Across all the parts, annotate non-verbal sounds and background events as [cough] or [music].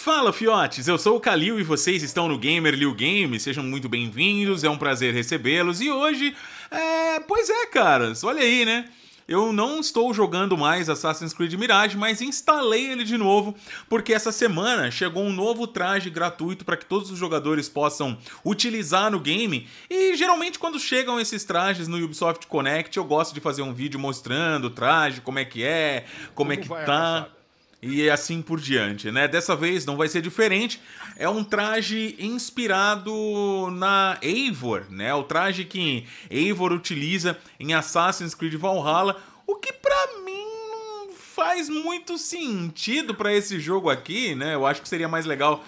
Fala, fiotes! Eu sou o Kalil e vocês estão no Gamer Liu Game. Sejam muito bem-vindos, é um prazer recebê-los. E hoje, é... pois é, caras, olha aí, né? Eu não estou jogando mais Assassin's Creed Mirage, mas instalei ele de novo, porque essa semana chegou um novo traje gratuito para que todos os jogadores possam utilizar no game. E geralmente quando chegam esses trajes no Ubisoft Connect, eu gosto de fazer um vídeo mostrando o traje, como é que é, como, é como é que tá e assim por diante, né? Dessa vez não vai ser diferente. É um traje inspirado na Eivor, né? O traje que Eivor utiliza em Assassin's Creed Valhalla, o que para mim não faz muito sentido para esse jogo aqui, né? Eu acho que seria mais legal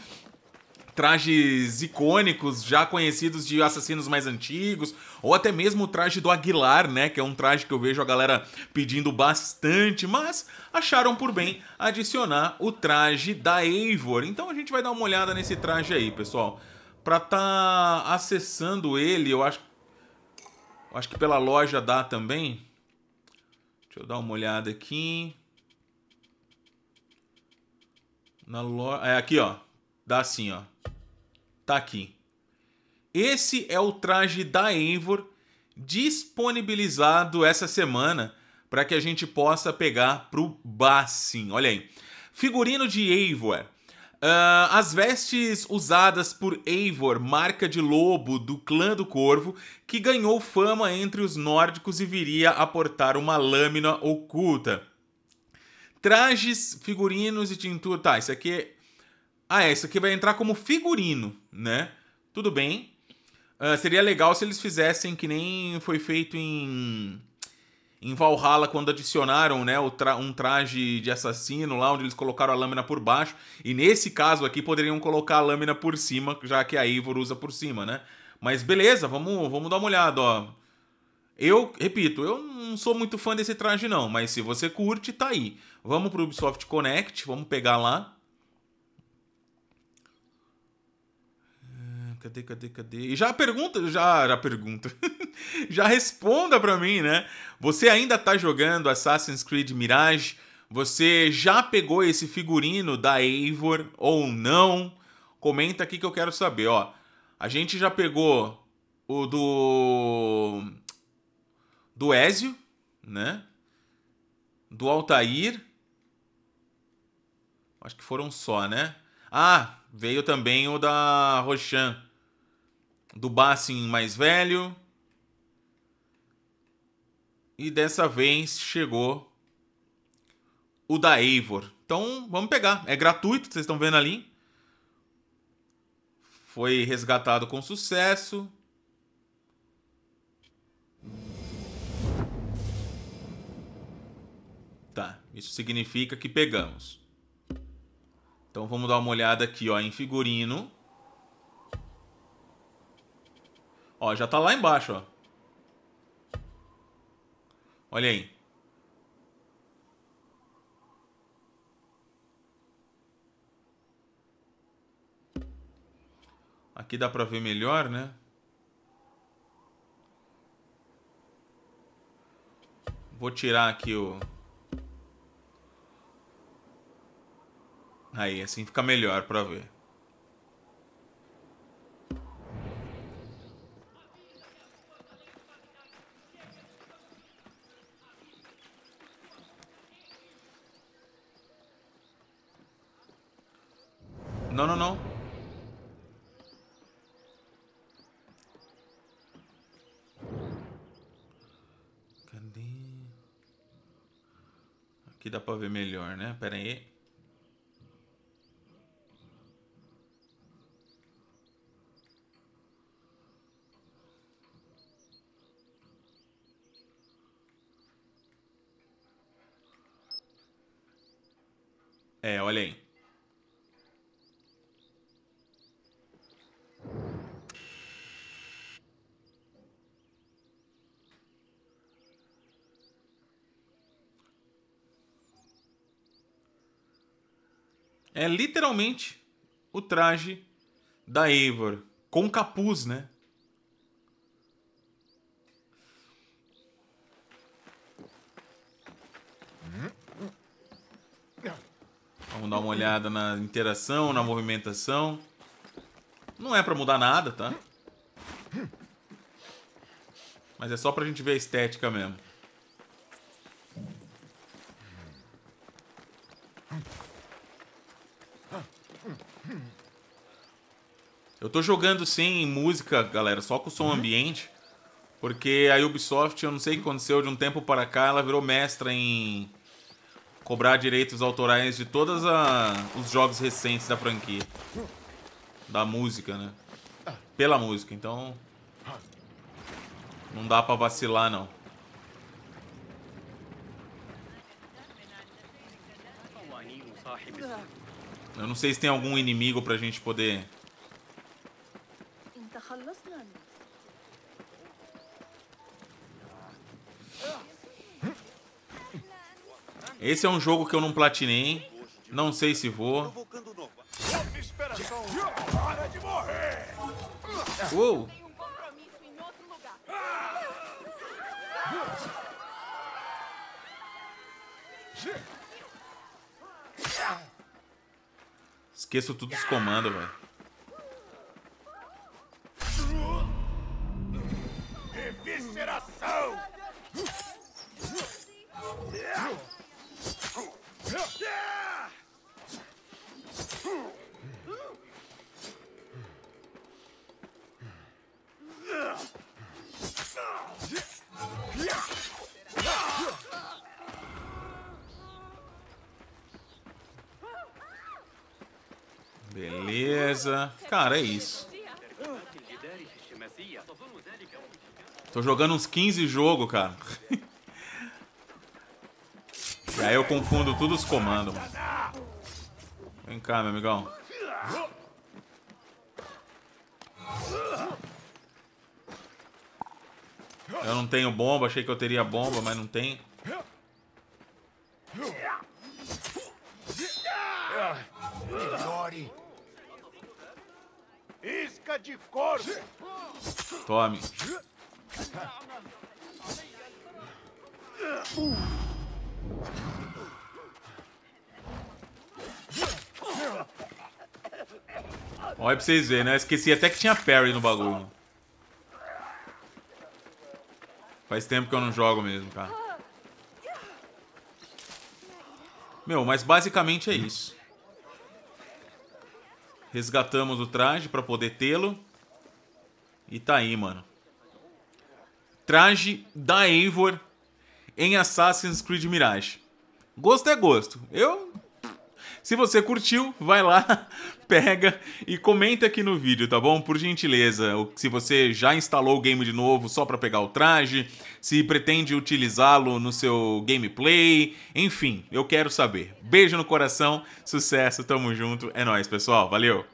trajes icônicos já conhecidos de assassinos mais antigos, ou até mesmo o traje do Aguilar, né, que é um traje que eu vejo a galera pedindo bastante, mas acharam por bem adicionar o traje da Eivor. Então a gente vai dar uma olhada nesse traje aí, pessoal. Para tá acessando ele, eu acho eu acho que pela loja dá também. Deixa eu dar uma olhada aqui. Na loja, é aqui, ó. Dá assim, ó. Tá aqui. Esse é o traje da Envor disponibilizado essa semana para que a gente possa pegar pro Bassin. Olha aí. Figurino de Eivor. Uh, ah, as vestes usadas por Eivor, marca de lobo do clã do corvo, que ganhou fama entre os nórdicos e viria a portar uma lâmina oculta. Trajes, figurinos e tintura. Tá, isso aqui é ah, é, isso aqui vai entrar como figurino, né? Tudo bem. Uh, seria legal se eles fizessem que nem foi feito em em Valhalla quando adicionaram né, um traje de assassino lá, onde eles colocaram a lâmina por baixo. E nesse caso aqui poderiam colocar a lâmina por cima, já que a Ivor usa por cima, né? Mas beleza, vamos, vamos dar uma olhada, ó. Eu, repito, eu não sou muito fã desse traje não, mas se você curte, tá aí. Vamos pro Ubisoft Connect, vamos pegar lá. cadê, cadê, cadê? E já pergunta, já, já pergunta. [laughs] já responda para mim, né? Você ainda tá jogando Assassin's Creed Mirage? Você já pegou esse figurino da Eivor ou não? Comenta aqui que eu quero saber, ó. A gente já pegou o do do Ezio, né? Do Altair. Acho que foram só, né? Ah, veio também o da Rocham do Bassin mais velho. E dessa vez chegou o da Eivor. Então vamos pegar. É gratuito, vocês estão vendo ali. Foi resgatado com sucesso. Tá, isso significa que pegamos. Então vamos dar uma olhada aqui ó, em figurino. Ó, já tá lá embaixo, ó. Olha aí. Aqui dá para ver melhor, né? Vou tirar aqui o... Aí, assim fica melhor para ver. Não, não, não. Cadê? Aqui dá pra ver melhor, né? Pera aí. É, olha aí. é literalmente o traje da Eivor. Com capuz, né? Vamos dar uma olhada na interação, na movimentação. Não é pra mudar nada, tá? Mas é só pra gente ver a estética mesmo. tô jogando sem música, galera, só com o som uhum. ambiente. Porque a Ubisoft, eu não sei o que aconteceu, de um tempo para cá, ela virou mestra em cobrar direitos autorais de todos os jogos recentes da franquia. Da música, né? Pela música, então. Não dá para vacilar, não. Eu não sei se tem algum inimigo pra gente poder Esse é um jogo que eu não platinei. Não sei se vou. Uou! Esqueço tudo os comandos, velho. Evisceração! Beleza. Cara, é isso. Tô jogando uns 15 jogos, cara. [laughs] E aí eu confundo todos os comandos. Vem cá, meu amigão. Eu não tenho bomba, achei que eu teria bomba, mas não tem. Isca de corvo. Tome. Uh. Olha pra vocês verem, né? esqueci até que tinha parry no bagulho. Faz tempo que eu não jogo mesmo, cara. Meu, mas basicamente é isso. Resgatamos o traje pra poder tê-lo. E tá aí, mano. Traje da Eivor em Assassin's Creed Mirage. Gosto é gosto. Eu. Se você curtiu, vai lá, [laughs] pega e comenta aqui no vídeo, tá bom? Por gentileza. Se você já instalou o game de novo só para pegar o traje, se pretende utilizá-lo no seu gameplay, enfim, eu quero saber. Beijo no coração, sucesso, tamo junto, é nóis, pessoal, valeu!